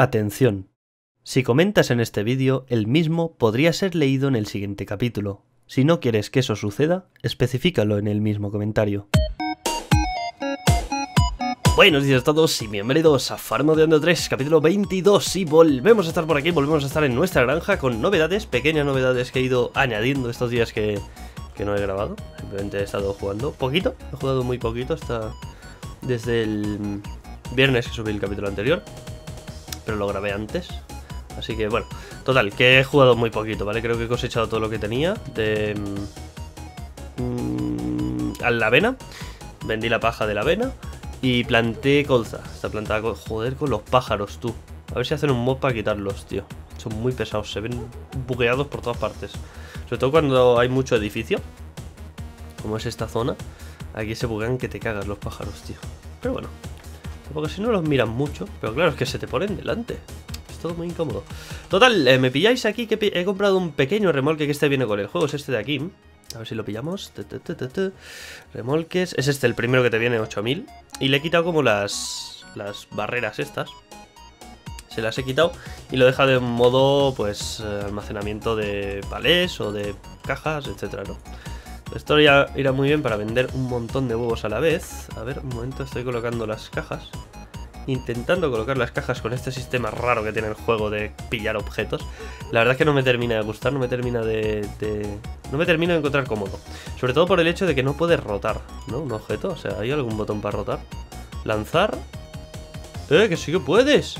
Atención. Si comentas en este vídeo, el mismo podría ser leído en el siguiente capítulo. Si no quieres que eso suceda, especificalo en el mismo comentario. Buenos días a todos y bienvenidos a Farmo de Ando 3, capítulo 22 y volvemos a estar por aquí, volvemos a estar en nuestra granja con novedades, pequeñas novedades que he ido añadiendo estos días que, que no he grabado, simplemente he estado jugando poquito, he jugado muy poquito hasta desde el viernes que subí el capítulo anterior pero lo grabé antes. Así que bueno, total, que he jugado muy poquito, ¿vale? Creo que he cosechado todo lo que tenía de... Mm, a la avena. Vendí la paja de la avena y planté colza. Está plantada con... Joder, con los pájaros, tú. A ver si hacen un mod para quitarlos, tío. Son muy pesados, se ven bugueados por todas partes. Sobre todo cuando hay mucho edificio, como es esta zona. Aquí se buguean que te cagas los pájaros, tío. Pero bueno, porque si no los miran mucho. Pero claro, es que se te ponen delante. Es todo muy incómodo. Total, eh, me pilláis aquí que he comprado un pequeño remolque que este viene con el juego. Es este de aquí. A ver si lo pillamos. Remolques. Es este el primero que te viene, 8000. Y le he quitado como las, las barreras estas. Se las he quitado y lo deja de modo, pues, eh, almacenamiento de palés o de cajas, etcétera, ¿no? Esto ya irá muy bien para vender un montón de huevos a la vez. A ver, un momento, estoy colocando las cajas. Intentando colocar las cajas con este sistema raro que tiene el juego de pillar objetos. La verdad es que no me termina de gustar, no me termina de, No me termino de encontrar cómodo. Sobre todo por el hecho de que no puedes rotar, ¿no? Un objeto, o sea, ¿hay algún botón para rotar? Lanzar. ¡Eh, que sí que puedes!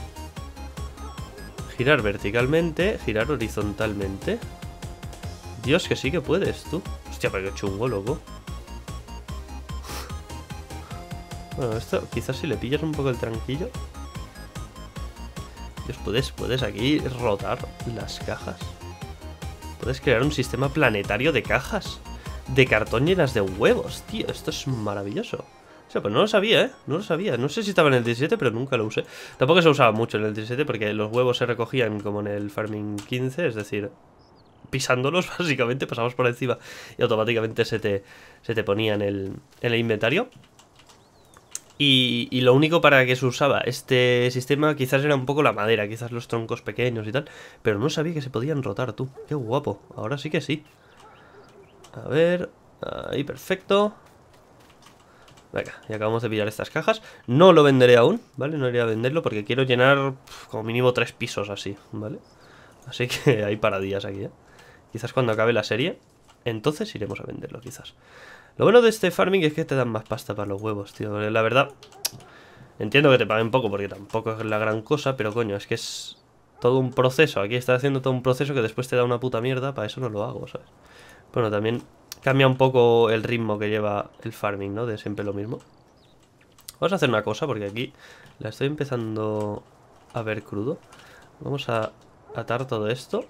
Girar verticalmente, girar horizontalmente. Dios, que sí que puedes, tú. Hostia, pero qué chungo, loco. Bueno, esto quizás si le pillas un poco el tranquillo. Dios, puedes, puedes aquí rotar las cajas. Puedes crear un sistema planetario de cajas. De cartón llenas de huevos, tío. Esto es maravilloso. O sea, pues no lo sabía, ¿eh? No lo sabía. No sé si estaba en el 17, pero nunca lo usé. Tampoco se usaba mucho en el 17 porque los huevos se recogían como en el Farming 15, es decir, pisándolos, básicamente, pasamos por encima y automáticamente se te, ponía en el, en el inventario. Y, lo único para que se usaba este sistema quizás era un poco la madera, quizás los troncos pequeños y tal, pero no sabía que se podían rotar, tú. Qué guapo, ahora sí que sí. A ver, ahí perfecto. Venga, y acabamos de pillar estas cajas. No lo venderé aún, ¿vale? No iré a venderlo porque quiero llenar como mínimo tres pisos así, ¿vale? Así que hay paradillas aquí, ¿eh? Quizás cuando acabe la serie, entonces iremos a venderlo, quizás. Lo bueno de este farming es que te dan más pasta para los huevos, tío. La verdad, entiendo que te paguen poco porque tampoco es la gran cosa, pero coño, es que es todo un proceso. Aquí estás haciendo todo un proceso que después te da una puta mierda, para eso no lo hago, ¿sabes? Bueno, también cambia un poco el ritmo que lleva el farming, ¿no? De siempre lo mismo. Vamos a hacer una cosa, porque aquí la estoy empezando a ver crudo. Vamos a atar todo esto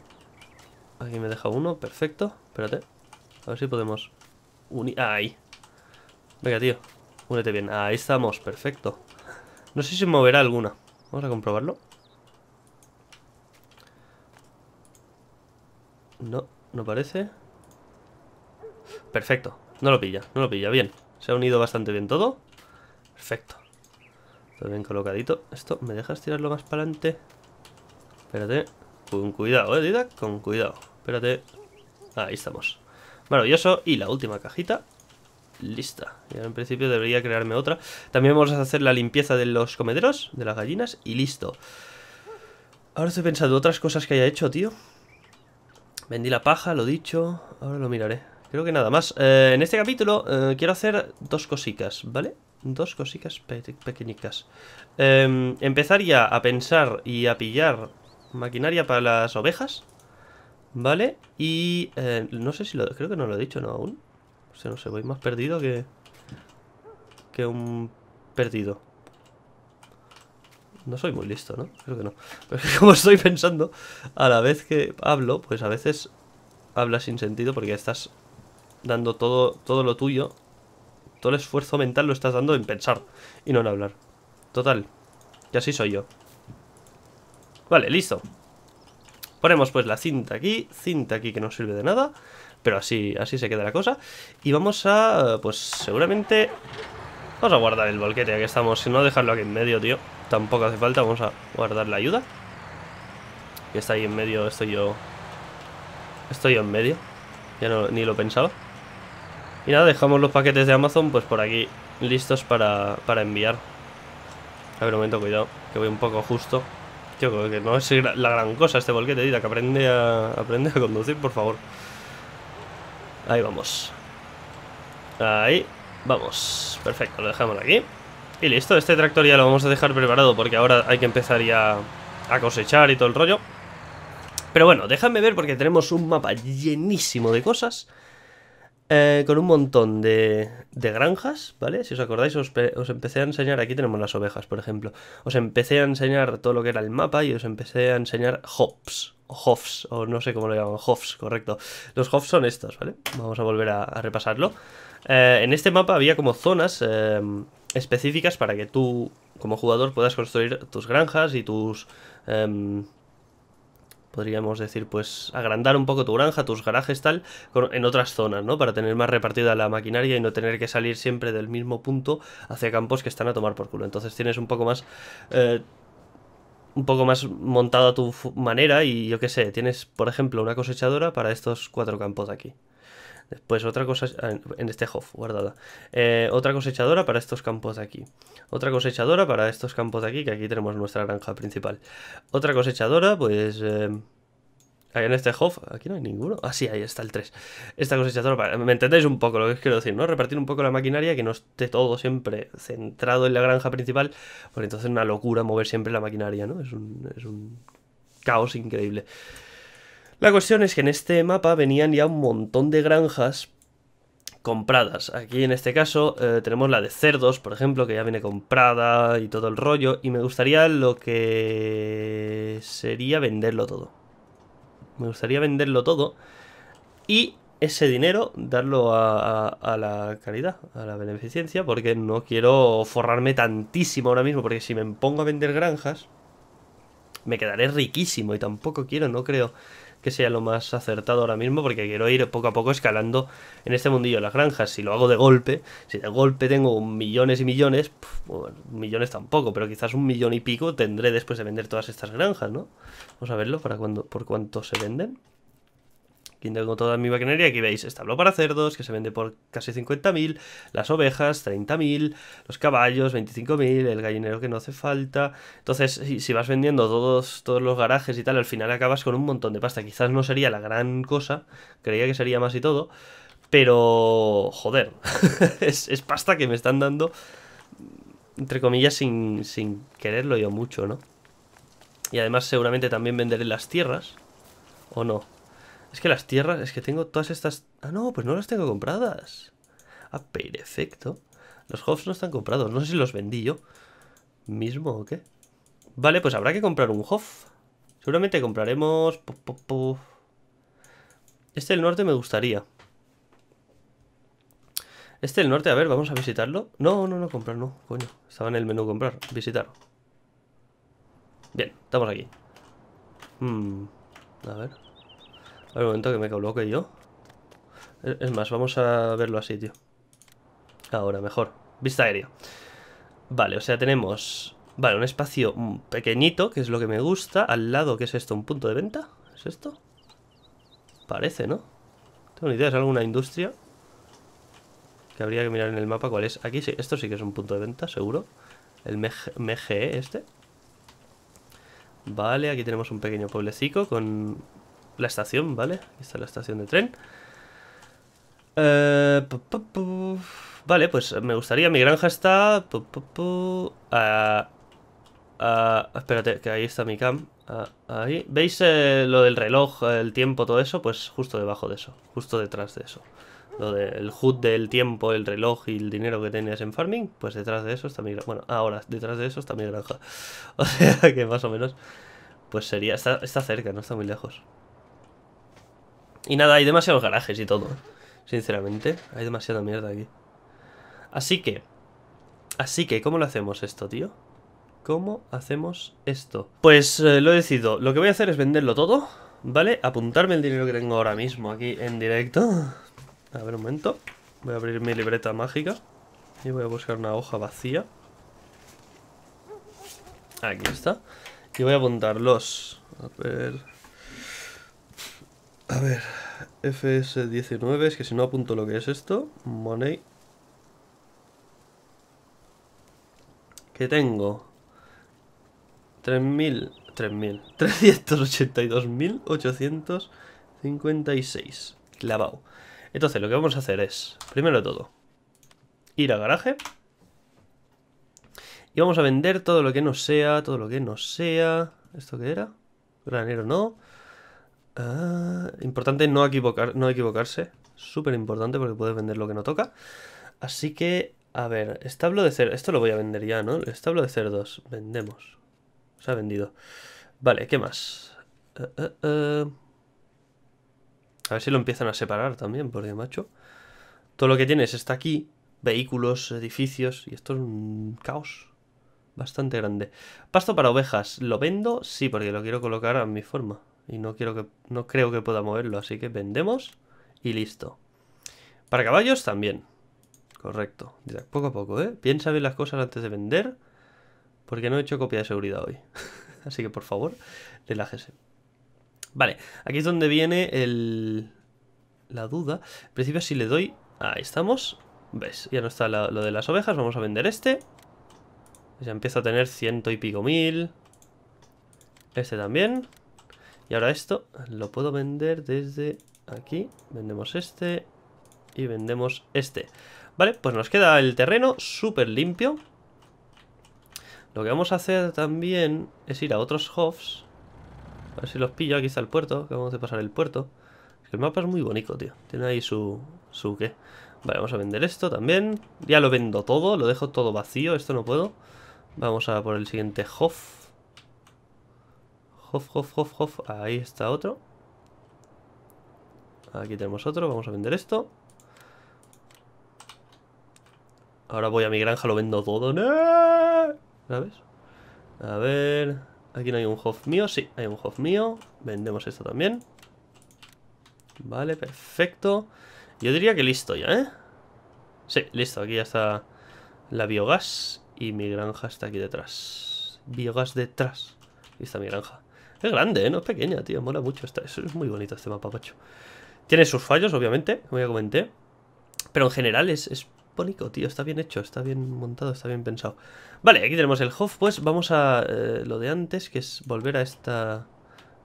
Aquí me deja uno, perfecto. Espérate. A ver si podemos unir... ¡Ahí! Venga, tío. Únete bien. Ahí estamos, perfecto. No sé si moverá alguna. Vamos a comprobarlo. No, no parece. Perfecto. No lo pilla, no lo pilla. Bien. Se ha unido bastante bien todo. Perfecto. Todo bien colocadito. Esto, ¿me dejas tirarlo más para adelante? Espérate. Con cuidado, eh, Didac. Con cuidado. Espérate. Ahí estamos. Maravilloso. Y la última cajita. Lista. ahora en principio debería crearme otra. También vamos a hacer la limpieza de los comederos, de las gallinas, y listo. Ahora estoy pensando otras cosas que haya hecho, tío. Vendí la paja, lo dicho. Ahora lo miraré. Creo que nada más. Eh, en este capítulo eh, quiero hacer dos cositas, ¿vale? Dos cositas pequeñicas. Empezaría empezar ya a pensar y a pillar maquinaria para las ovejas. Vale, y eh, no sé si lo... Creo que no lo he dicho, ¿no? Aún. O sea, no sé, voy más perdido que... Que un perdido. No soy muy listo, ¿no? Creo que no. Pero es que como estoy pensando, a la vez que hablo, pues a veces hablas sin sentido porque estás dando todo, todo lo tuyo. Todo el esfuerzo mental lo estás dando en pensar y no en hablar. Total. Y así soy yo. Vale, listo. Ponemos pues la cinta aquí, cinta aquí que no sirve de nada, pero así, así se queda la cosa. Y vamos a, pues seguramente... Vamos a guardar el volquete, ya que estamos, si no dejarlo aquí en medio, tío. Tampoco hace falta, vamos a guardar la ayuda. Que está ahí en medio, estoy yo... Estoy yo en medio. Ya ni lo pensaba. Y nada, dejamos los paquetes de Amazon pues por aquí listos para, para enviar. A ver, un momento, cuidado, que voy un poco justo creo que no es la gran cosa este volquete, tira, que aprende a, aprende a conducir, por favor. Ahí vamos. Ahí, vamos. Perfecto, lo dejamos aquí. Y listo, este tractor ya lo vamos a dejar preparado porque ahora hay que empezar ya a cosechar y todo el rollo. Pero bueno, déjame ver porque tenemos un mapa llenísimo de cosas. Eh, con un montón de, de, granjas, ¿vale? Si os acordáis, os, empecé a enseñar, aquí tenemos las ovejas, por ejemplo, os empecé a enseñar todo lo que era el mapa y os empecé a enseñar hops, hofs, o no sé cómo lo llaman, hofs, correcto. Los hofs son estos, ¿vale? Vamos a volver a, repasarlo. Eh, en este mapa había como zonas eh, específicas para que tú, como jugador, puedas construir tus granjas y tus... Em, podríamos decir, pues agrandar un poco tu granja, tus garajes, tal, en otras zonas, ¿no? Para tener más repartida la maquinaria y no tener que salir siempre del mismo punto hacia campos que están a tomar por culo. Entonces tienes un poco más... Eh, un poco más montado a tu manera y yo qué sé, tienes por ejemplo una cosechadora para estos cuatro campos de aquí. Después otra cosa ah, en este HOF guardada. Eh, otra cosechadora para estos campos de aquí. Otra cosechadora para estos campos de aquí, que aquí tenemos nuestra granja principal. Otra cosechadora, pues... Eh, en este HOF, aquí no hay ninguno. Ah, sí, ahí está el 3. Esta cosechadora, me entendéis un poco lo que os quiero decir, ¿no? Repartir un poco la maquinaria, que no esté todo siempre centrado en la granja principal, porque entonces es una locura mover siempre la maquinaria, ¿no? Es un, es un caos increíble. La cuestión es que en este mapa venían ya un montón de granjas compradas. Aquí en este caso eh, tenemos la de cerdos, por ejemplo, que ya viene comprada y todo el rollo. Y me gustaría lo que sería venderlo todo. Me gustaría venderlo todo y ese dinero darlo a, la caridad, a la beneficencia, porque no quiero forrarme tantísimo ahora mismo, porque si me pongo a vender granjas, me quedaré riquísimo y tampoco quiero, no creo que sea lo más acertado ahora mismo, porque quiero ir poco a poco escalando en este mundillo de las granjas. Si lo hago de golpe, si de golpe tengo millones y millones, millones tampoco, pero quizás un millón y pico tendré después de vender todas estas granjas, ¿no? Vamos a verlo para cuando, por cuánto se venden. Aquí tengo toda mi maquinaria, aquí veis establo para cerdos, que se vende por casi 50.000, las ovejas 30.000, los caballos 25.000, el gallinero que no hace falta. Entonces, si, si, vas vendiendo todos, todos los garajes y tal, al final acabas con un montón de pasta. Quizás no sería la gran cosa, creía que sería más y todo, pero joder, es, es, pasta que me están dando, entre comillas, sin, sin quererlo yo mucho, ¿no? Y además seguramente también venderé las tierras, ¿o no? Es que las tierras, es que tengo todas estas... Ah, no, pues no las tengo compradas. Ah, perfecto. Los hofs no están comprados. No sé si los vendí yo mismo o qué. Vale, pues habrá que comprar un hof. Seguramente compraremos... Este del norte me gustaría. Este del norte, a ver, vamos a visitarlo. No, no, no, comprar, no. Coño, estaba en el menú comprar. Visitar. Bien, estamos aquí. Hmm, a ver. A ver, un momento que me coloque yo. Es más, vamos a verlo así, tío. Ahora, mejor. Vista aérea. Vale, o sea, tenemos... Vale, un espacio pequeñito, que es lo que me gusta. Al lado, ¿qué es esto? ¿Un punto de venta? ¿Es esto? Parece, ¿no? Tengo ni idea, es alguna industria. Que habría que mirar en el mapa cuál es. Aquí sí, esto sí que es un punto de venta, seguro. El MGE este. Vale, aquí tenemos un pequeño pueblecito con la estación, ¿vale? Aquí está la estación de tren. Eh, vale, pues me gustaría. Mi granja está. espérate, que ahí está mi cam. ahí. ¿Veis eh, lo del reloj, el tiempo, todo eso? Pues justo debajo de eso, justo detrás de eso. Lo del HUD del tiempo, el reloj y el dinero que tenías en farming, pues detrás de eso está mi granja. Bueno, ahora, detrás de eso está mi granja. O sea que más o menos, pues sería. está cerca, no está muy lejos. Y nada, hay demasiados garajes y todo. Sinceramente, hay demasiada mierda aquí. Así que... Así que, ¿cómo lo hacemos esto, tío? ¿Cómo hacemos esto? Pues eh, lo he decidido. Lo que voy a hacer es venderlo todo, ¿vale? Apuntarme el dinero que tengo ahora mismo aquí en directo. A ver, un momento. Voy a abrir mi libreta mágica. Y voy a buscar una hoja vacía. Aquí está. Y voy a apuntar los... A ver... A ver, FS19, es que si no apunto lo que es esto. Money. Que tengo? 3.000... 3.000... 382.856. Clavado. Entonces, lo que vamos a hacer es, primero de todo, ir a garaje. Y vamos a vender todo lo que no sea, todo lo que no sea. ¿Esto qué era? Granero no. Ah, importante no, equivocar, no equivocarse. Súper importante porque puedes vender lo que no toca. Así que, a ver, establo de cerdos. Esto lo voy a vender ya, ¿no? Establo de cerdos. Vendemos. Se ha vendido. Vale, ¿qué más? Eh, eh, eh. A ver si lo empiezan a separar también, porque macho. Todo lo que tienes está aquí. Vehículos, edificios. Y esto es un caos. Bastante grande. Pasto para ovejas. ¿Lo vendo? Sí, porque lo quiero colocar a mi forma y no, quiero que, no creo que pueda moverlo, así que vendemos y listo. Para caballos también, correcto. Poco a poco, ¿eh? Piensa bien las cosas antes de vender, porque no he hecho copia de seguridad hoy. así que por favor, relájese. Vale, aquí es donde viene el... la duda. En principio si le doy... Ahí estamos. ¿Ves? Ya no está lo de las ovejas, vamos a vender este. Ya empieza a tener ciento y pico mil. Este también. Y ahora esto lo puedo vender desde aquí. Vendemos este y vendemos este. Vale, pues nos queda el terreno súper limpio. Lo que vamos a hacer también es ir a otros hofs. A ver si los pillo. Aquí está el puerto. Acabamos de pasar el puerto. el mapa es muy bonito, tío. Tiene ahí su... su qué. Vale, vamos a vender esto también. Ya lo vendo todo. Lo dejo todo vacío. Esto no puedo. Vamos a por el siguiente Hof. Hof, hof, hof, hof. Ahí está otro. Aquí tenemos otro. Vamos a vender esto. Ahora voy a mi granja, lo vendo todo. ¡No! ¿Sabes? A ver... Aquí no hay un Hof mío. Sí, hay un Hof mío. Vendemos esto también. Vale, perfecto. Yo diría que listo ya, ¿eh? Sí, listo. Aquí ya está la biogás. Y mi granja está aquí detrás. Biogás detrás. y está mi granja. Es grande, ¿eh? no es pequeña, tío. Mola mucho. Está, es, muy bonito este mapa, pacho Tiene sus fallos, obviamente, como ya comenté. Pero en general es, es bonito, tío. Está bien hecho, está bien montado, está bien pensado. Vale, aquí tenemos el Hof. Pues vamos a eh, lo de antes, que es volver a, esta,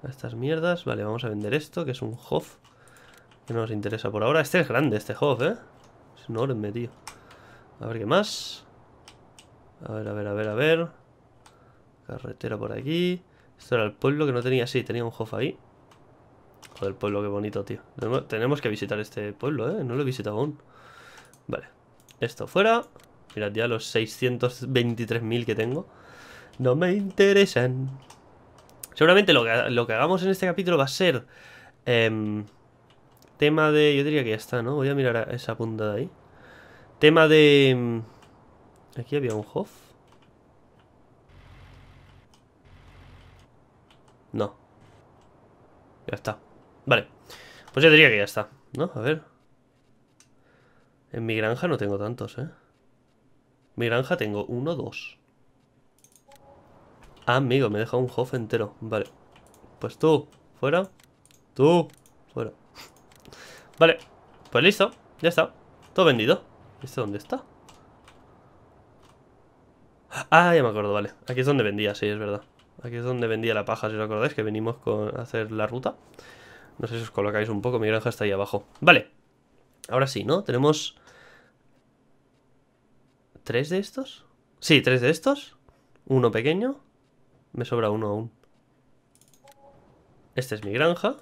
a estas mierdas. Vale, vamos a vender esto, que es un Hof. Que no nos interesa por ahora. Este es grande, este Hof, ¿eh? Es enorme, tío. A ver qué más. A ver, a ver, a ver, a ver. Carretera por aquí. Esto era el pueblo que no tenía, sí, tenía un Hof ahí. Joder, pueblo, qué bonito, tío. Tenemos que visitar este pueblo, ¿eh? No lo he visitado aún. Vale. Esto fuera. Mirad ya los 623.000 que tengo. No me interesan. Seguramente lo que, hagamos en este capítulo va a ser... Em, tema de... Yo diría que ya está, ¿no? Voy a mirar esa punta de ahí. Tema de... Em, aquí había un Hof. No. Ya está. Vale. Pues yo diría que ya está, ¿no? A ver. En mi granja no tengo tantos, ¿eh? Mi granja tengo uno, dos. Ah, amigo, me dejado un hof entero. Vale. Pues tú, fuera. Tú, fuera. Vale. Pues listo. Ya está. Todo vendido. ¿Este dónde está? Ah, ya me acuerdo, vale. Aquí es donde vendía, sí, es verdad. Aquí es donde vendía la paja, si os acordáis, que venimos con, a hacer la ruta. No sé si os colocáis un poco, mi granja está ahí abajo. Vale, ahora sí, ¿no? Tenemos... ¿Tres de estos? Sí, tres de estos. Uno pequeño. Me sobra uno aún. Esta es mi granja.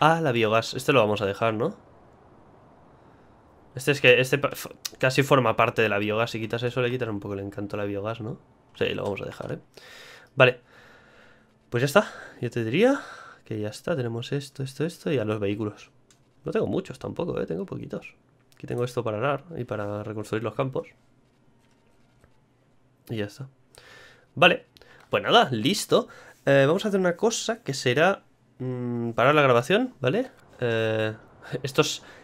Ah, la biogás. Este lo vamos a dejar, ¿no? Este es que este casi forma parte de la biogás. Si quitas eso, le quitas un poco el encanto a la biogás, ¿no? Sí, lo vamos a dejar, ¿eh? Vale. Pues ya está. Yo te diría que ya está. Tenemos esto, esto, esto y a los vehículos. No tengo muchos tampoco, ¿eh? Tengo poquitos. Aquí tengo esto para arar y para reconstruir los campos. Y ya está. Vale. Pues nada, listo. Eh, vamos a hacer una cosa que será... Mm, parar la grabación, ¿vale? Eh, estos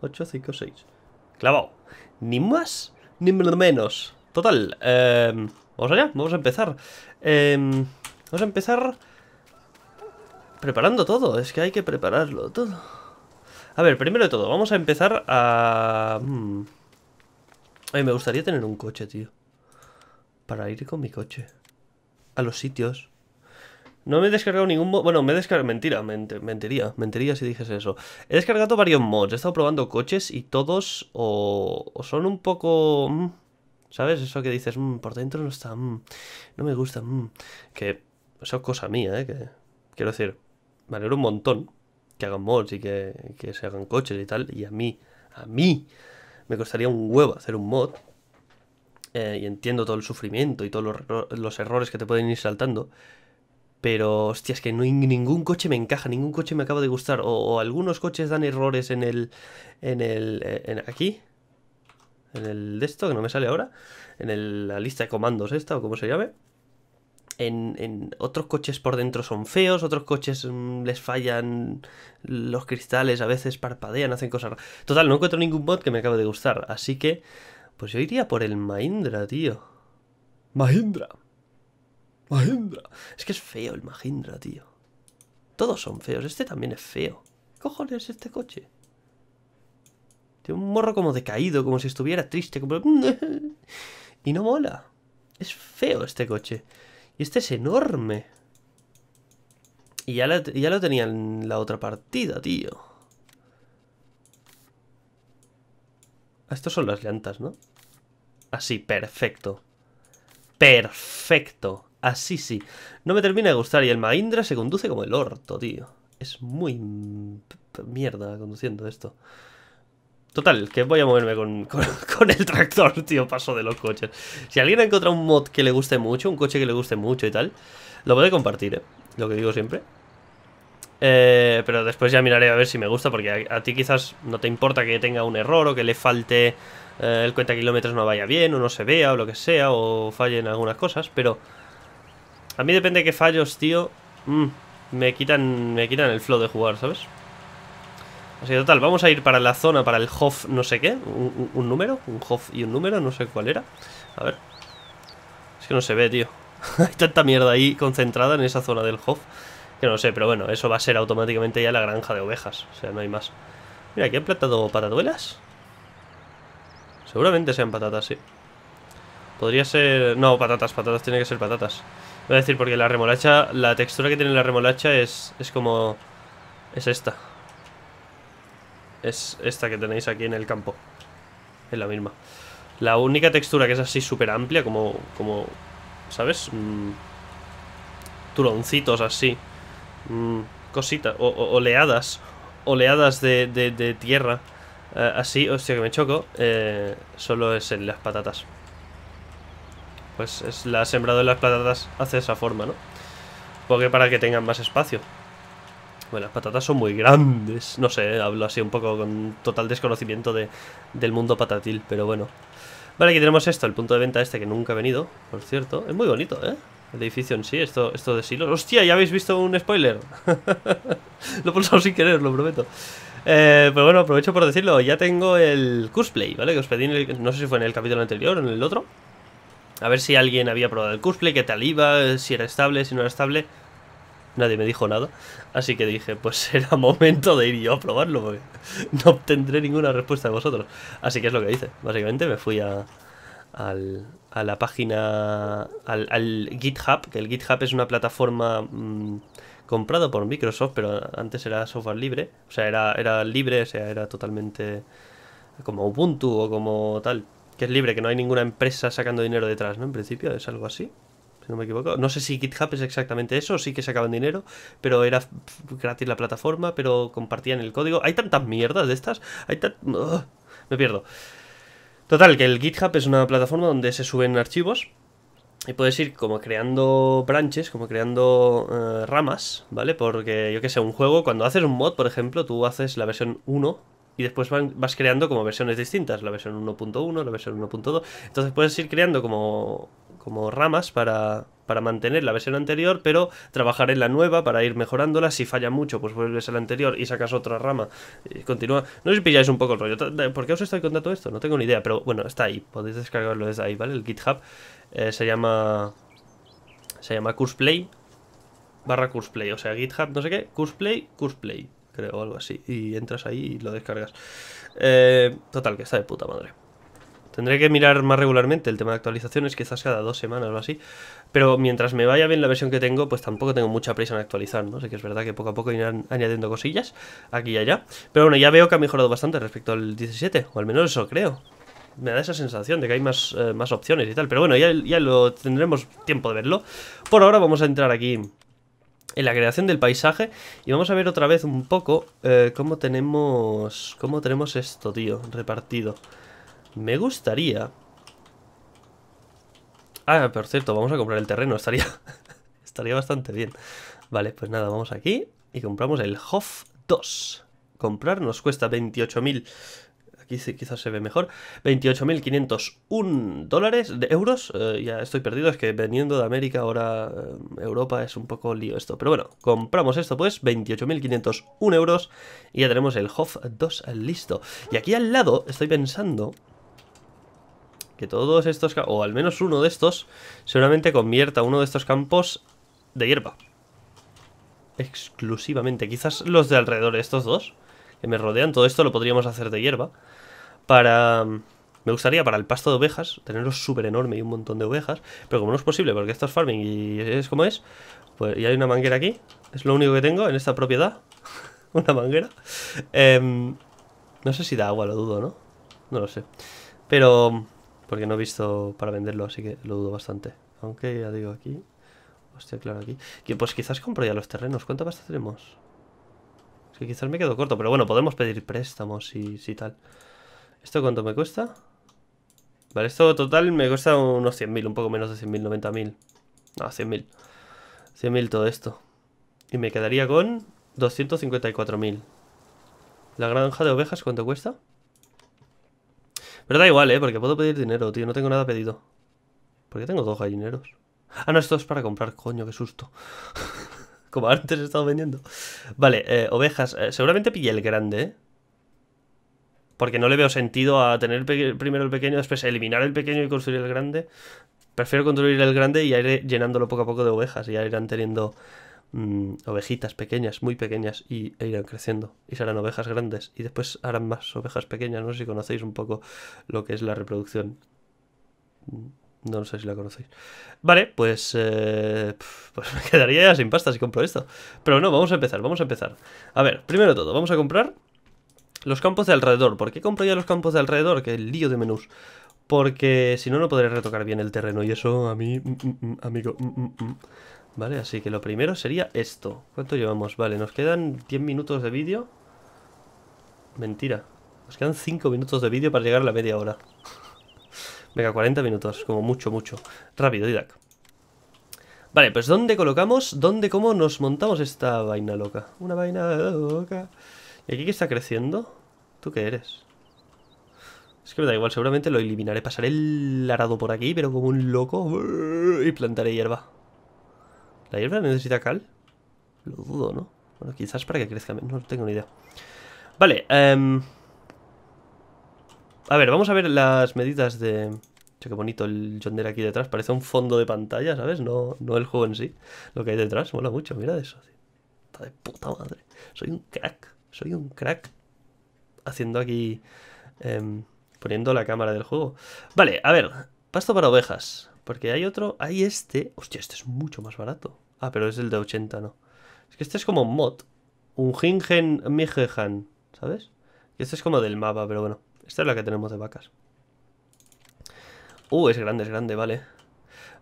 8, 5, 6. Clavado. Ni más, ni menos. Total. Em, vamos allá, vamos a empezar. Em, vamos a empezar preparando todo. Es que hay que prepararlo todo. A ver, primero de todo, vamos a empezar a... A hmm. mí me gustaría tener un coche, tío. Para ir con mi coche. A los sitios. No me he descargado ningún mod. Bueno, me he descargado. Mentira, mentiría. Mentiría si dijese eso. He descargado varios mods. He estado probando coches y todos o, son un poco. Mm, ¿Sabes? Eso que dices, mm, por dentro no está. Mm, no me gusta. que eso es cosa mía, ¿eh? Que, quiero decir, me un montón que hagan mods y que, que se hagan coches y tal. Y a mí, a mí, me costaría un huevo hacer un mod. Eh, y entiendo todo el sufrimiento y todos los errores que te pueden ir saltando pero hostia, es que no, ningún coche me encaja, ningún coche me acaba de gustar. O, algunos coches dan errores en el. en el. Eh, en, aquí. En el de esto, que no me sale ahora. En el, la lista de comandos esta, o como se llame. En, en, otros coches por dentro son feos, otros coches mm, les fallan los cristales, a veces parpadean, hacen cosas raras. Total, no encuentro ningún bot que me acabe de gustar, así que pues yo iría por el Mahindra, tío. Mahindra. Es que es feo el Mahindra, tío. Todos son feos. Este también es feo. ¿Qué cojones este coche? Tiene un morro como decaído, como si estuviera triste. y no mola. Es feo este coche. Y este es enorme. Y ya, lo tenía en la otra partida, tío. Ah, estos son las llantas, ¿no? Así, ah, perfecto. Perfecto. Así sí. No me termina de gustar y el Mahindra se conduce como el orto, tío. Es muy mierda conduciendo esto. Total, que voy a moverme con, el tractor, tío, paso de los coches. Si alguien ha encontrado un mod que le guste mucho, un coche que le guste mucho y tal, lo puede compartir, ¿eh? Lo que digo siempre. Eh, pero después ya miraré a ver si me gusta, porque a, ti quizás no te importa que tenga un error o que le falte eh, el cuenta kilómetros no vaya bien o no se vea o lo que sea o fallen algunas cosas, pero a mí depende de qué fallos, tío. Mm, me quitan me quitan el flow de jugar, ¿sabes? Así que total, vamos a ir para la zona, para el Hof no sé qué. Un, número, un Hof y un número, no sé cuál era. A ver. Es que no se ve, tío. Hay tanta mierda ahí concentrada en esa zona del Hof. Que no sé, pero bueno, eso va a ser automáticamente ya la granja de ovejas. O sea, no hay más. Mira, aquí han plantado patatuelas. Seguramente sean patatas, sí. Podría ser... No, patatas, patatas, tiene que ser patatas. Voy a decir, porque la remolacha, la textura que tiene la remolacha es, es como... Es esta. Es esta que tenéis aquí en el campo. Es la misma. La única textura que es así súper amplia, como, como... ¿Sabes? Mm, turoncitos así. Mm, cositas. O, oleadas. Oleadas de, de, tierra. Eh, así, hostia, que me choco. Eh, solo es en las patatas pues es la sembrado de las patatas hace esa forma, ¿no? Porque para que tengan más espacio. Bueno, las patatas son muy grandes. No sé, hablo así un poco con total desconocimiento de, del mundo patatil, pero bueno. Vale, aquí tenemos esto, el punto de venta este que nunca ha venido, por cierto. Es muy bonito, ¿eh? El edificio en sí, esto, esto de silos. ¡Hostia! ¿Ya habéis visto un spoiler? lo he pulsado sin querer, lo prometo. Eh, pero pues bueno, aprovecho por decirlo. Ya tengo el cosplay, ¿vale? Que os pedí, en el, no sé si fue en el capítulo anterior o en el otro. A ver si alguien había probado el cosplay, qué tal iba, si era estable, si no era estable. Nadie me dijo nada. Así que dije, pues era momento de ir yo a probarlo, porque no obtendré ninguna respuesta de vosotros. Así que es lo que hice. Básicamente me fui a, la página, al, GitHub, que el GitHub es una plataforma mm, comprada por Microsoft, pero antes era software libre. O sea, era, era libre, o sea, era totalmente como Ubuntu o como tal. Que es libre, que no hay ninguna empresa sacando dinero detrás, ¿no? En principio es algo así, si no me equivoco. No sé si GitHub es exactamente eso, sí que sacaban dinero, pero era gratis la plataforma, pero compartían el código. Hay tantas mierdas de estas, hay tantas... me pierdo. Total, que el GitHub es una plataforma donde se suben archivos y puedes ir como creando branches, como creando eh, ramas, ¿vale? Porque yo que sé, un juego, cuando haces un mod, por ejemplo, tú haces la versión 1 y después vas creando como versiones distintas, la versión 1.1, la versión 1.2. Entonces puedes ir creando como, como ramas para, para, mantener la versión anterior, pero trabajar en la nueva para ir mejorándola. Si falla mucho, pues vuelves a la anterior y sacas otra rama y continúa. No sé si pilláis un poco el rollo. ¿Por qué os estoy contando esto? No tengo ni idea, pero bueno, está ahí. Podéis descargarlo desde ahí, ¿vale? El GitHub eh, se llama... Se llama CursePlay barra CursePlay, o sea, GitHub, no sé qué, CursePlay, CursePlay creo, algo así. Y entras ahí y lo descargas. Eh, total, que está de puta madre. Tendré que mirar más regularmente el tema de actualizaciones, quizás cada dos semanas o así. Pero mientras me vaya bien la versión que tengo, pues tampoco tengo mucha prisa en actualizar, ¿no? Sé que es verdad que poco a poco irán añadiendo cosillas aquí y allá. Pero bueno, ya veo que ha mejorado bastante respecto al 17, o al menos eso creo. Me da esa sensación de que hay más, eh, más opciones y tal. Pero bueno, ya, ya lo tendremos tiempo de verlo. Por ahora vamos a entrar aquí en la creación del paisaje. Y vamos a ver otra vez un poco eh, cómo tenemos. cómo tenemos esto, tío, repartido. Me gustaría. Ah, por cierto, vamos a comprar el terreno, estaría. estaría bastante bien. Vale, pues nada, vamos aquí y compramos el Hof 2. Comprar nos cuesta 28.000 aquí quizás se ve mejor, 28.501 dólares, de euros, eh, ya estoy perdido, es que veniendo de América ahora eh, Europa es un poco lío esto, pero bueno, compramos esto pues, 28.501 euros y ya tenemos el Hof 2 listo. Y aquí al lado estoy pensando que todos estos, o al menos uno de estos, seguramente convierta uno de estos campos de hierba. Exclusivamente, quizás los de alrededor, De estos dos que me rodean, todo esto lo podríamos hacer de hierba para... Me gustaría para el pasto de ovejas, tenerlo súper enorme y un montón de ovejas, pero como no es posible, porque esto es farming y es como es, pues y hay una manguera aquí, es lo único que tengo en esta propiedad, una manguera. Em, no sé si da agua, lo dudo, ¿no? No lo sé. Pero... Porque no he visto para venderlo, así que lo dudo bastante. Aunque ya digo aquí... Hostia, claro, aquí. que Pues quizás compro ya los terrenos. ¿Cuánta pasta tenemos? Es que quizás me quedo corto, pero bueno, podemos pedir préstamos y, y tal. ¿Esto cuánto me cuesta? Vale, esto total me cuesta unos 100.000, un poco menos de 100.000, 90.000. No, 100.000. 100.000 todo esto. Y me quedaría con 254.000. ¿La granja de ovejas cuánto cuesta? Pero da igual, ¿eh? Porque puedo pedir dinero, tío. No tengo nada pedido. ¿Por qué tengo dos gallineros? Ah, no, esto es para comprar. Coño, qué susto. Como antes he estado vendiendo. Vale, eh, ovejas. Eh, seguramente pillé el grande, ¿eh? Porque no le veo sentido a tener primero el pequeño, después eliminar el pequeño y construir el grande. Prefiero construir el grande y ir llenándolo poco a poco de ovejas. Y ya irán teniendo mm, ovejitas pequeñas, muy pequeñas, y e irán creciendo. Y serán ovejas grandes. Y después harán más ovejas pequeñas. No sé si conocéis un poco lo que es la reproducción. Mm, no sé si la conocéis. Vale, pues, eh, pues me quedaría ya sin pasta si compro esto. Pero no, vamos a empezar, vamos a empezar. A ver, primero todo, vamos a comprar los campos de alrededor. ¿Por qué compro ya los campos de alrededor? Que el lío de menús. Porque si no, no podré retocar bien el terreno. Y eso a mí, mm, mm, mm, amigo. vale, así que lo primero sería esto. ¿Cuánto llevamos? Vale, nos quedan 10 minutos de vídeo. Mentira. Nos quedan 5 minutos de vídeo para llegar a la media hora. Venga, 40 minutos, como mucho, mucho. Rápido, Didac. Vale, pues ¿dónde colocamos? ¿Dónde, cómo nos montamos esta vaina loca? Una vaina loca. ¿Y aquí que está creciendo? ¿Tú qué eres? Es que me da igual, seguramente lo eliminaré. Pasaré el arado por aquí, pero como un loco. Y plantaré hierba. ¿La hierba necesita cal? Lo dudo, ¿no? Bueno, quizás para que crezca. No tengo ni idea. Vale. eh... a ver, vamos a ver las medidas de... Che, qué bonito el yonder aquí detrás. Parece un fondo de pantalla, ¿sabes? No, no el juego en sí. Lo que hay detrás mola mucho. Mira eso. Está de puta madre. Soy un crack soy un crack haciendo aquí, em, poniendo la cámara del juego. Vale, a ver, pasto para ovejas, porque hay otro, hay este, hostia, este es mucho más barato. Ah, pero es el de 80, ¿no? Es que este es como un mod, un Hingen Mijehan, ¿sabes? Y este es como del mapa, pero bueno, esta es la que tenemos de vacas. Uh, es grande, es grande, vale.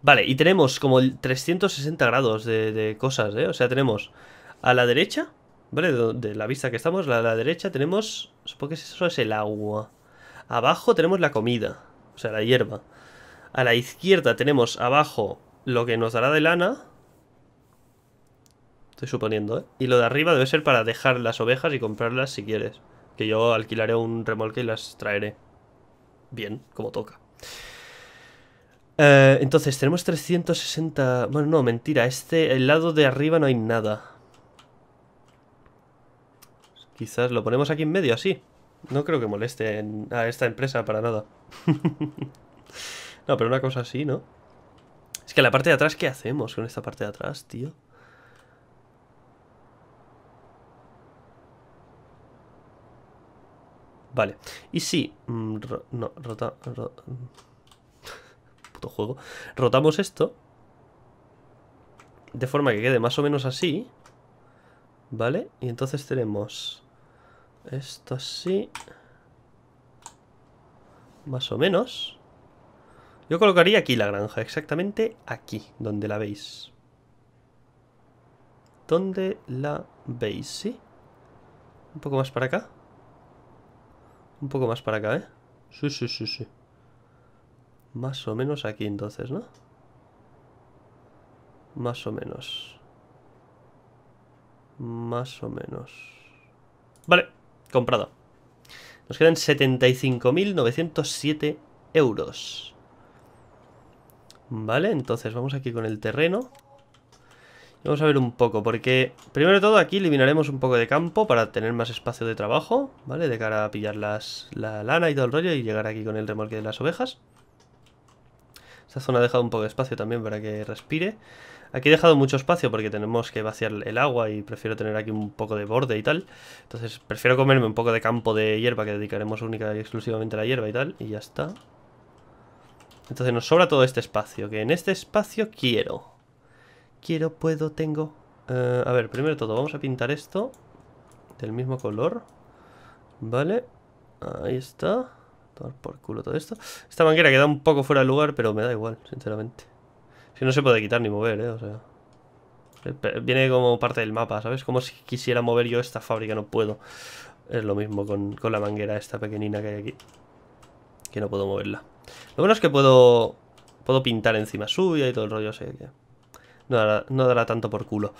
Vale, y tenemos como 360 grados de, de cosas, ¿eh? O sea, tenemos a la derecha Vale, de la vista que estamos, a la derecha tenemos... Supongo que eso es el agua. Abajo tenemos la comida, o sea, la hierba. A la izquierda tenemos abajo lo que nos dará de lana. Estoy suponiendo, ¿eh? Y lo de arriba debe ser para dejar las ovejas y comprarlas si quieres. Que yo alquilaré un remolque y las traeré. Bien, como toca. Eh, entonces, tenemos 360... Bueno, no, mentira. Este, el lado de arriba no hay nada. Quizás lo ponemos aquí en medio, así. No creo que moleste a esta empresa para nada. no, pero una cosa así, ¿no? Es que la parte de atrás, ¿qué hacemos con esta parte de atrás, tío? Vale. Y si... Mm, no, rota... Mm, puto juego. Rotamos esto. De forma que quede más o menos así. ¿Vale? Y entonces tenemos... Esto sí. Más o menos. Yo colocaría aquí la granja, exactamente aquí, donde la veis. ¿Dónde la veis? ¿Sí? Un poco más para acá. Un poco más para acá, ¿eh? Sí, sí, sí, sí. Más o menos aquí entonces, ¿no? Más o menos. Más o menos. Vale. Comprado. Nos quedan 75.907 euros. Vale, entonces vamos aquí con el terreno. Vamos a ver un poco, porque primero de todo aquí eliminaremos un poco de campo para tener más espacio de trabajo, ¿vale? De cara a pillar las, la lana y todo el rollo y llegar aquí con el remolque de las ovejas. Esta zona ha dejado un poco de espacio también para que respire. Aquí he dejado mucho espacio porque tenemos que vaciar el agua y prefiero tener aquí un poco de borde y tal. Entonces prefiero comerme un poco de campo de hierba que dedicaremos única y exclusivamente a la hierba y tal. Y ya está. Entonces nos sobra todo este espacio. Que en este espacio quiero. Quiero, puedo, tengo. Eh, a ver, primero todo, vamos a pintar esto. Del mismo color. Vale. Ahí está. por culo todo esto. Esta manguera queda un poco fuera de lugar, pero me da igual, sinceramente. Si no se puede quitar ni mover, ¿eh? O sea, viene como parte del mapa, ¿sabes? Como si quisiera mover yo esta fábrica, no puedo. Es lo mismo con, la manguera esta pequeñina que hay aquí. Que no puedo moverla. Lo bueno es que puedo puedo pintar encima suya y todo el rollo, que no dará, no dará tanto por culo.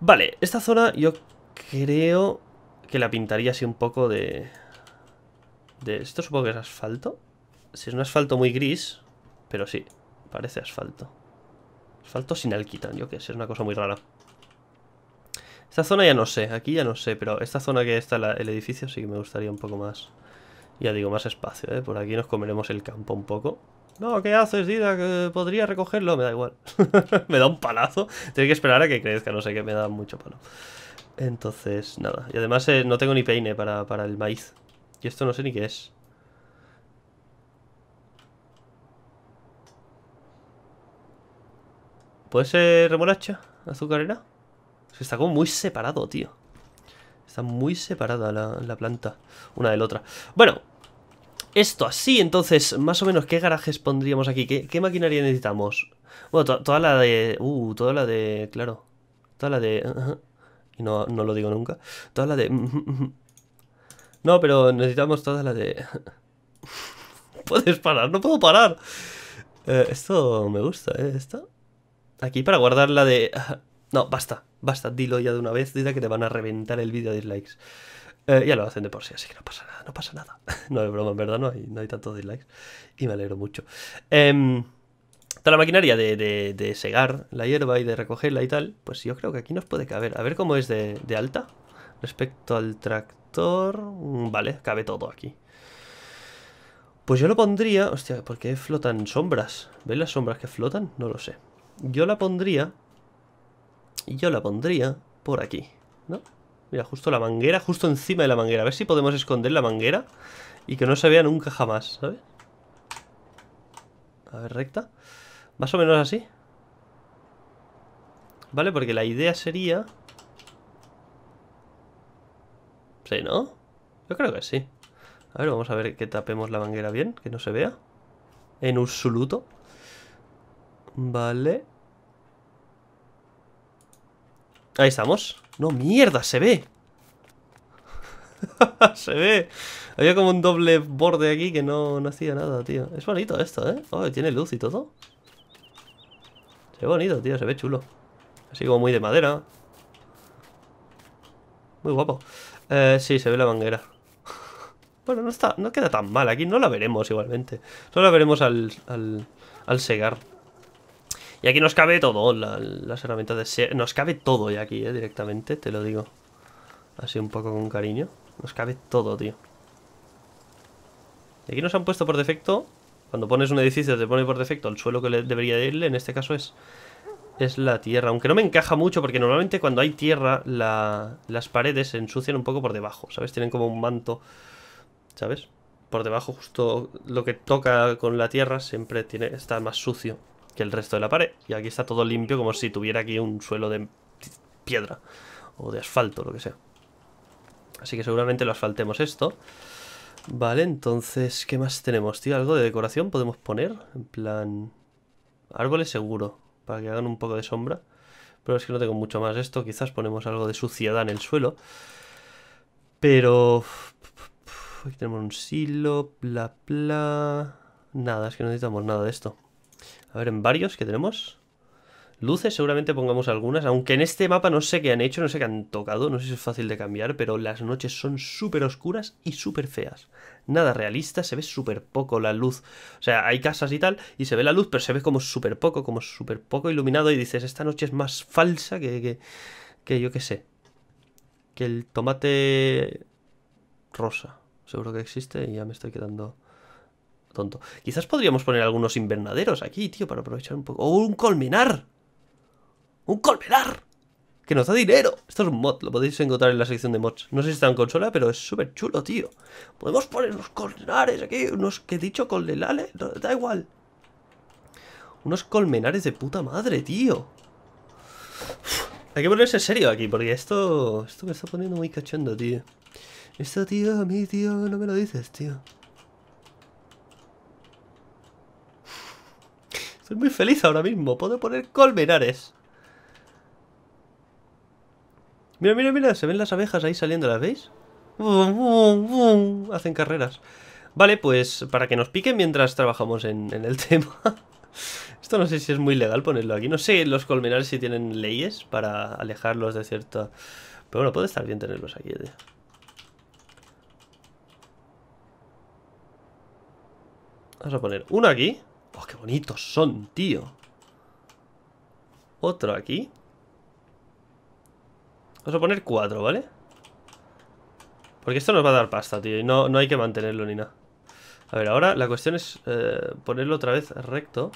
Vale, esta zona yo creo que la pintaría así un poco de... de esto supongo que es asfalto. Si es un asfalto muy gris, pero sí, Parece asfalto. Asfalto sin alquitrán, yo qué sé, es una cosa muy rara. Esta zona ya no sé, aquí ya no sé, pero esta zona que está el edificio sí que me gustaría un poco más. Ya digo, más espacio, ¿eh? Por aquí nos comeremos el campo un poco. No, ¿qué haces, Dida? ¿Podría recogerlo? Me da igual. me da un palazo. Tengo que esperar a que crezca, no sé, que me da mucho palo. Entonces, nada. Y además eh, no tengo ni peine para el maíz. Y esto no sé ni qué es. ¿Puede ser remolacha azucarera? está como muy separado, tío. Está muy separada la, planta una de la otra. Bueno, esto así, entonces, más o menos, ¿qué garajes pondríamos aquí? ¿Qué, maquinaria necesitamos? Bueno, toda la de... Uh, toda la de... Claro. Toda la de... Y no, no, lo digo nunca. Toda la de... No, pero necesitamos toda la de... Puedes parar, no puedo parar. Eh, esto me gusta, ¿eh? Esto aquí para guardar la de... No, basta, basta, dilo ya de una vez, dile que te van a reventar el vídeo de dislikes. Eh, ya lo hacen de por sí, así que no pasa nada, no pasa nada. no es broma, en verdad, no hay, no hay tantos dislikes. Y me alegro mucho. Eh, toda la maquinaria de, segar la hierba y de recogerla y tal, pues yo creo que aquí nos puede caber. A ver cómo es de, de alta respecto al tractor. Mm, vale, cabe todo aquí. Pues yo lo pondría... Hostia, ¿por qué flotan sombras? ¿Ves las sombras que flotan? No lo sé. Yo la pondría... Yo la pondría por aquí, ¿no? Mira, justo la manguera, justo encima de la manguera. A ver si podemos esconder la manguera y que no se vea nunca jamás, ¿sabes? A ver, recta. Más o menos así. ¿Vale? Porque la idea sería... ¿Sí, no? Yo creo que sí. A ver, vamos a ver que tapemos la manguera bien, que no se vea. En absoluto. Vale. Ahí estamos. No, mierda, se ve. se ve. Había como un doble borde aquí que no, no hacía nada, tío. Es bonito esto, ¿eh? Oh, tiene luz y todo. Se ve bonito, tío. Se ve chulo. Así como muy de madera. Muy guapo. Eh, sí, se ve la manguera. bueno, no, está, no queda tan mal. Aquí no la veremos igualmente. Solo la veremos al, al, al segar. Y aquí nos cabe todo, las herramientas de ser. Nos cabe todo ya aquí, eh, directamente, te lo digo. Así un poco con cariño. Nos cabe todo, tío. Y aquí nos han puesto por defecto, cuando pones un edificio te pone por defecto el suelo que le debería irle, en este caso es, es la tierra. Aunque no me encaja mucho porque normalmente cuando hay tierra las paredes se ensucian un poco por debajo, ¿sabes? Tienen como un manto, ¿sabes? Por debajo justo lo que toca con la tierra siempre tiene, está más sucio que el resto de la pared. Y aquí está todo limpio como si tuviera aquí un suelo de piedra o de asfalto, lo que sea. Así que seguramente lo asfaltemos esto. Vale, entonces, ¿qué más tenemos, tío? ¿Algo de decoración podemos poner? En plan... Árboles seguro, para que hagan un poco de sombra. Pero es que no tengo mucho más de esto. Quizás ponemos algo de suciedad en el suelo. Pero... Aquí tenemos un silo, bla, bla... Nada, es que no necesitamos nada de esto. A ver, en varios que tenemos. Luces seguramente pongamos algunas, aunque en este mapa no sé qué han hecho, no sé qué han tocado, no sé si es fácil de cambiar, pero las noches son súper oscuras y súper feas. Nada realista, se ve súper poco la luz. O sea, hay casas y tal, y se ve la luz, pero se ve como súper poco, como súper poco iluminado, y dices, esta noche es más falsa que, que, que yo qué sé. Que el tomate rosa. Seguro que existe y ya me estoy quedando tonto. Quizás podríamos poner algunos invernaderos aquí, tío, para aprovechar un poco. ¡O un colmenar! ¡Un colmenar! ¡Que nos da dinero! Esto es un mod, lo podéis encontrar en la sección de mods. No sé si está en consola, pero es súper chulo, tío. Podemos poner unos colmenares aquí, unos que he dicho colmenales, no, da igual. Unos colmenares de puta madre, tío. hay que ponerse serio aquí, porque esto, esto me está poniendo muy cachondo, tío. Esto, tío, a mí, tío, no me lo dices, tío. muy feliz ahora mismo. Puedo poner colmenares. Mira, mira, mira. Se ven las abejas ahí saliendo, ¿las veis? Hacen carreras. Vale, pues para que nos piquen mientras trabajamos en, el tema. Esto no sé si es muy legal ponerlo aquí. No sé los colmenares si tienen leyes para alejarlos de cierta... Pero bueno, puede estar bien tenerlos aquí, eh, Vamos a poner uno aquí. Oh, qué bonitos son, tío. Otro aquí. Vamos a poner cuatro, ¿vale? Porque esto nos va a dar pasta, tío. Y no, no hay que mantenerlo ni nada. A ver, ahora la cuestión es eh, ponerlo otra vez recto.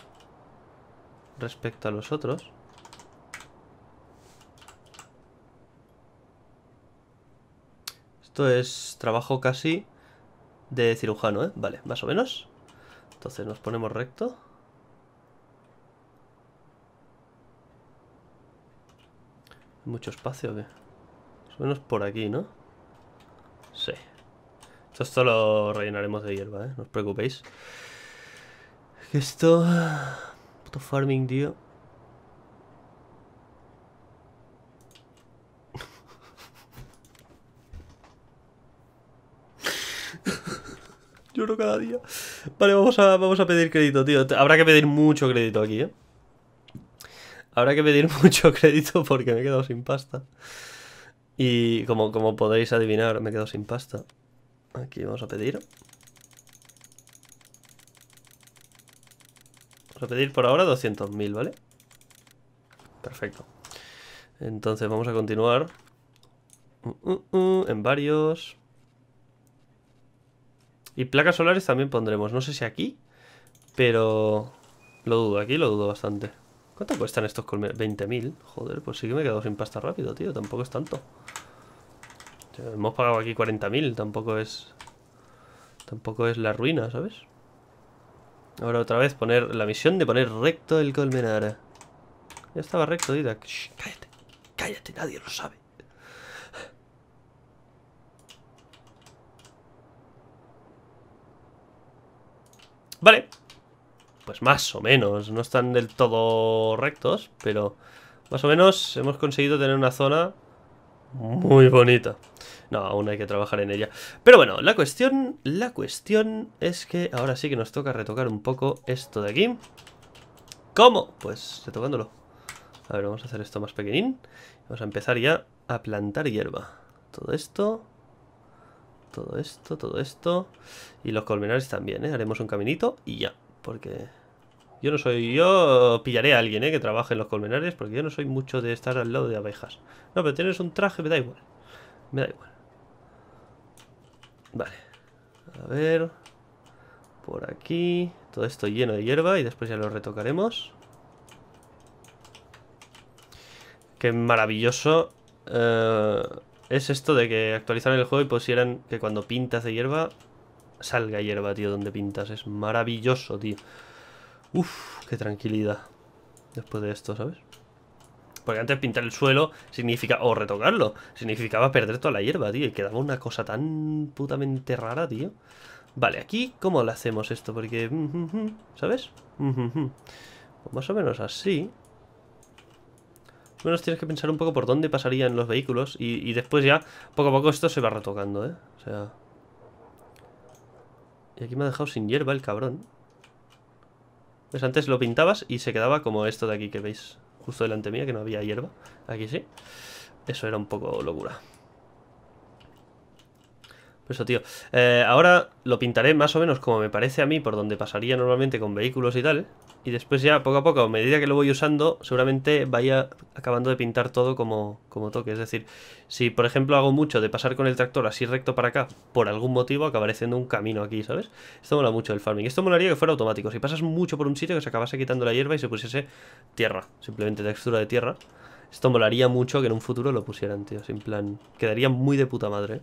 Respecto a los otros. Esto es trabajo casi de cirujano, ¿eh? Vale, más o menos. Entonces nos ponemos recto. ¿Mucho espacio o qué? Más menos por aquí, ¿no? Sí. Esto, esto lo rellenaremos de hierba, ¿eh? No os preocupéis. Esto... Puto farming, tío. Vale, vamos a, vamos a pedir crédito, tío. Habrá que pedir mucho crédito aquí, ¿eh? Habrá que pedir mucho crédito porque me he quedado sin pasta. Y como, como podéis adivinar, me he quedado sin pasta. Aquí vamos a pedir. Vamos a pedir por ahora 200.000, ¿vale? Perfecto. Entonces vamos a continuar. Mm, mm, mm, en varios. Y placas solares también pondremos. No sé si aquí, pero lo dudo. Aquí lo dudo bastante. ¿Cuánto cuestan estos colmenares? 20.000. Joder, pues sí que me he quedado sin pasta rápido, tío. Tampoco es tanto. hemos pagado aquí 40.000. Tampoco es... Tampoco es la ruina, ¿sabes? Ahora otra vez poner la misión de poner recto el colmenar. Ya estaba recto, Didac. cállate. Cállate, nadie lo sabe. Vale. Pues más o menos. No están del todo rectos, pero más o menos hemos conseguido tener una zona muy bonita. No, aún hay que trabajar en ella. Pero bueno, la cuestión, la cuestión es que ahora sí que nos toca retocar un poco esto de aquí. ¿Cómo? Pues retocándolo. A ver, vamos a hacer esto más pequeñín. Vamos a empezar ya a plantar hierba. Todo esto todo esto, todo esto. Y los colmenares también, ¿eh? Haremos un caminito y ya, porque... Yo no soy... Yo pillaré a alguien, ¿eh? Que trabaje en los colmenares, porque yo no soy mucho de estar al lado de abejas. No, pero tienes un traje, me da igual. Me da igual. Vale. A ver... Por aquí... Todo esto lleno de hierba y después ya lo retocaremos. Qué maravilloso... Eh... Es esto de que actualizaron el juego y pusieran que cuando pintas de hierba, salga hierba, tío, donde pintas. Es maravilloso, tío. Uf, qué tranquilidad. Después de esto, ¿sabes? Porque antes pintar el suelo significaba... o retocarlo, significaba perder toda la hierba, tío. Y quedaba una cosa tan putamente rara, tío. Vale, aquí, ¿cómo lo hacemos esto? Porque, mm, mm, mm, ¿sabes? Pues más o menos así menos tienes que pensar un poco por dónde pasarían los vehículos y, después ya, poco a poco esto se va retocando, ¿eh? O sea... Y aquí me ha dejado sin hierba el cabrón. Pues antes lo pintabas y se quedaba como esto de aquí que veis justo delante mía, que no había hierba. Aquí sí. Eso era un poco locura. Por pues eso, tío. Eh, ahora lo pintaré más o menos como me parece a mí, por donde pasaría normalmente con vehículos y tal. Y después ya, poco a poco, a medida que lo voy usando, seguramente vaya acabando de pintar todo como, como toque. Es decir, si por ejemplo hago mucho de pasar con el tractor así recto para acá, por algún motivo acabaré haciendo un camino aquí, ¿sabes? Esto mola mucho el farming. Esto molaría que fuera automático. Si pasas mucho por un sitio, que se acabase quitando la hierba y se pusiese tierra. Simplemente textura de tierra. Esto molaría mucho que en un futuro lo pusieran, tío. Sin plan... Quedaría muy de puta madre. ¿eh?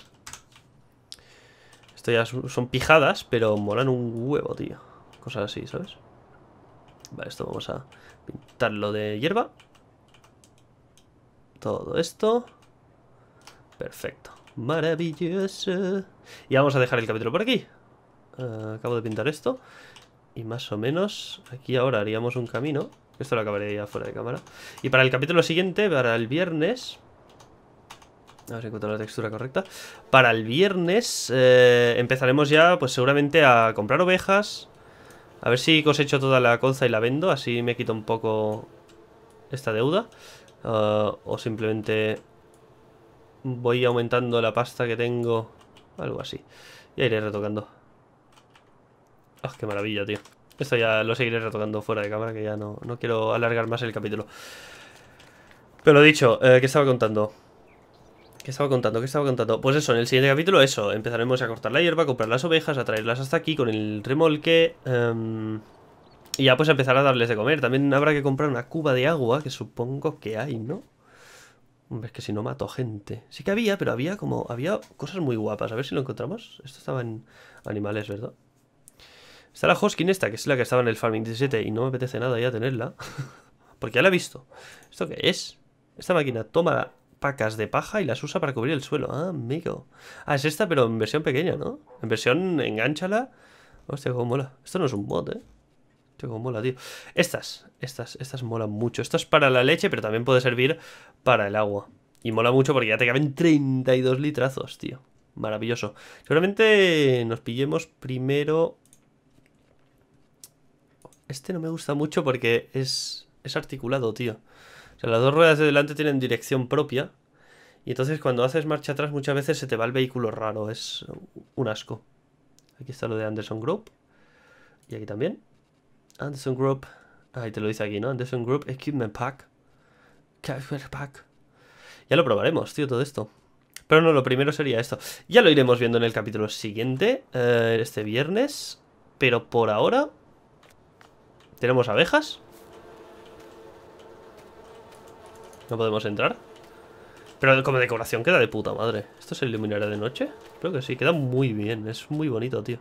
Esto ya son pijadas, pero molan un huevo, tío. Cosas así, ¿sabes? Vale, esto vamos a pintarlo de hierba. Todo esto. Perfecto. Maravilloso. Y vamos a dejar el capítulo por aquí. Eh, acabo de pintar esto. Y más o menos aquí ahora haríamos un camino. Esto lo acabaré ya fuera de cámara. Y para el capítulo siguiente, para el viernes... A ver si encuentro la textura correcta. Para el viernes eh, empezaremos ya, pues seguramente a comprar ovejas a ver si cosecho toda la conza y la vendo, así me quito un poco esta deuda. Eh, o simplemente voy aumentando la pasta que tengo, algo así. Ya iré retocando. ¡Ah, qué maravilla, tío! Esto ya lo seguiré retocando fuera de cámara, que ya no, no quiero alargar más el capítulo. Pero lo dicho, eh, ¿qué estaba contando? ¿Qué estaba contando? ¿Qué estaba contando? Pues eso, en el siguiente capítulo eso, empezaremos a cortar la hierba, a comprar las ovejas, a traerlas hasta aquí con el remolque em, y ya pues empezar a darles de comer. También habrá que comprar una cuba de agua, que supongo que hay, ¿no? Hombre, es que si no mato gente. Sí que había, pero había como, había cosas muy guapas. A ver si lo encontramos. Esto estaba en animales, ¿verdad? Está la Hoskin esta, que es la que estaba en el Farming 17 y no me apetece nada ya tenerla. Porque ya la he visto. ¿Esto qué es? Esta máquina, tómala pacas de paja y las usa para cubrir el suelo. Ah, amigo. Ah, es esta, pero en versión pequeña, ¿no? En versión enganchala. Hostia, como mola. Esto no es un bot, ¿eh? cómo mola, tío. Estas, estas, estas molan mucho. Esto es para la leche, pero también puede servir para el agua. Y mola mucho porque ya te caben 32 litrazos, tío. Maravilloso. Seguramente nos pillemos primero... Este no me gusta mucho porque es, es articulado, tío las dos ruedas de delante tienen dirección propia. Y entonces cuando haces marcha atrás muchas veces se te va el vehículo raro. Es un asco. Aquí está lo de Anderson Group. Y aquí también. Anderson Group. Ahí te lo dice aquí, ¿no? Anderson Group Equipment Pack. Equipment Pack. Ya lo probaremos, tío, todo esto. Pero no, lo primero sería esto. Ya lo iremos viendo en el capítulo siguiente, eh, este viernes. Pero por ahora... Tenemos abejas. No podemos entrar. Pero como decoración queda de puta madre. ¿Esto se iluminará de noche? Creo que sí, queda muy bien. Es muy bonito, tío.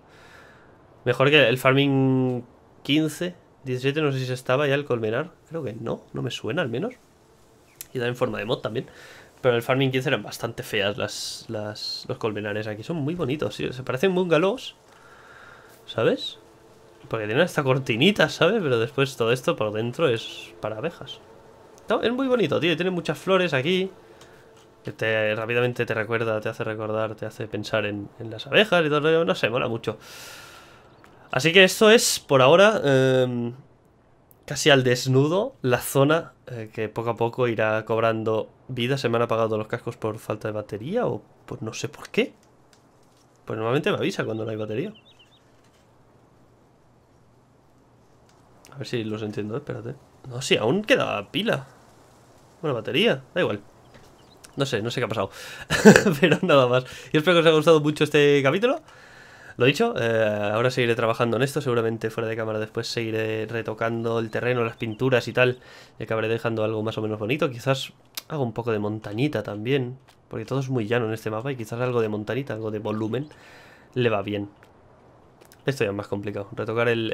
Mejor que el Farming 15, 17, no sé si se estaba ya el Colmenar. Creo que no, no me suena al menos. Y da en forma de mod también. Pero el Farming 15 eran bastante feas las, los colmenares aquí. Son muy bonitos, tío. Se parecen galos ¿sabes? Porque tienen esta cortinita ¿sabes? Pero después todo esto por dentro es para abejas es muy bonito, tío. Tiene muchas flores aquí. Que te, rápidamente te recuerda, te hace recordar, te hace pensar en, las abejas y todo. No sé, mola mucho. Así que esto es, por ahora, em, casi al desnudo, la zona eh, que poco a poco irá cobrando vida. Se me han apagado los cascos por falta de batería o pues no sé por qué. Pues normalmente me avisa cuando no hay batería. A ver si los entiendo, eh, espérate. No, sí, aún queda pila. Una batería, da igual. No sé, no sé qué ha pasado. Pero nada más. Yo espero que os haya gustado mucho este capítulo. Lo dicho, eh, ahora seguiré trabajando en esto, seguramente fuera de cámara después seguiré retocando el terreno, las pinturas y tal, y acabaré dejando algo más o menos bonito. Quizás hago un poco de montañita también, porque todo es muy llano en este mapa y quizás algo de montañita, algo de volumen, le va bien. Esto ya es más complicado, retocar el,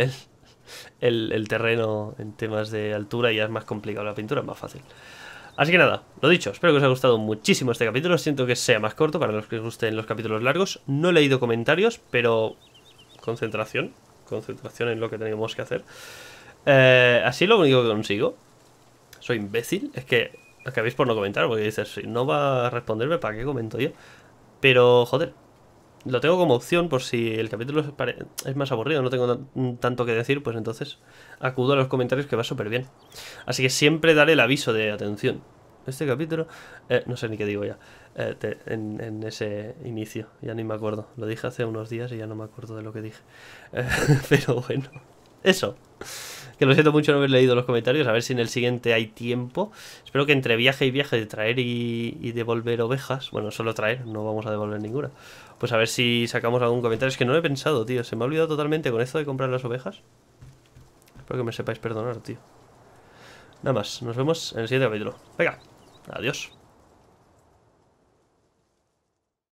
el terreno en temas de altura ya es más complicado, la pintura es más fácil. Así que nada, lo dicho, espero que os haya gustado muchísimo este capítulo. Siento que sea más corto para los que os gusten los capítulos largos. No he leído comentarios, pero concentración, concentración en lo que tenemos que hacer. Eh, así lo único que consigo. Soy imbécil, es que acabéis por no comentar, porque dices, si no va a responderme, ¿para qué comento yo? Pero, joder, lo tengo como opción por si el capítulo es más aburrido, no tengo tanto que decir, pues entonces acudo a los comentarios que va súper bien. Así que siempre daré el aviso de atención. Este capítulo, eh, no sé ni qué digo ya, eh, en, ese inicio, ya ni me acuerdo. Lo dije hace unos días y ya no me acuerdo de lo que dije. Eh, pero bueno, eso. Que lo siento mucho no haber leído los comentarios, a ver si en el siguiente hay tiempo. Espero que entre viaje y viaje de traer y, y devolver ovejas, bueno, solo traer, no vamos a devolver ninguna pues a ver si sacamos algún comentario. Es que no lo he pensado, tío. Se me ha olvidado totalmente con esto de comprar las ovejas. Espero que me sepáis perdonar, tío. Nada más. Nos vemos en el siguiente capítulo. Venga. Adiós.